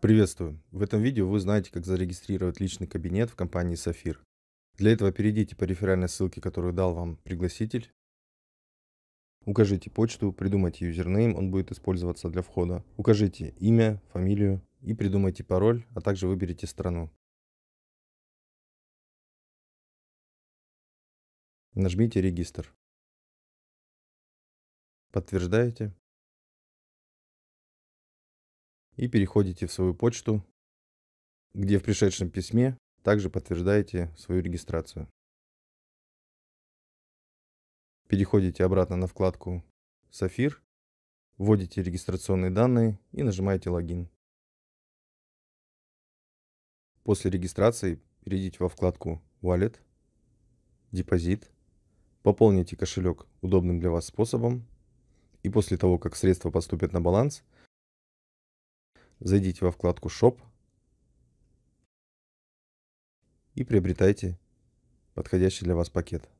Приветствую! В этом видео вы знаете, как зарегистрировать личный кабинет в компании Safir. Для этого перейдите по реферальной ссылке, которую дал вам пригласитель. Укажите почту, придумайте юзернейм, он будет использоваться для входа. Укажите имя, фамилию и придумайте пароль, а также выберите страну. Нажмите «Регистр». Подтверждаете и переходите в свою почту, где в пришедшем письме также подтверждаете свою регистрацию. Переходите обратно на вкладку «Сафир», вводите регистрационные данные и нажимаете «Логин». После регистрации перейдите во вкладку «Wallet», «Депозит», пополните кошелек удобным для вас способом, и после того, как средства поступят на баланс – зайдите во вкладку Shop и приобретайте подходящий для вас пакет.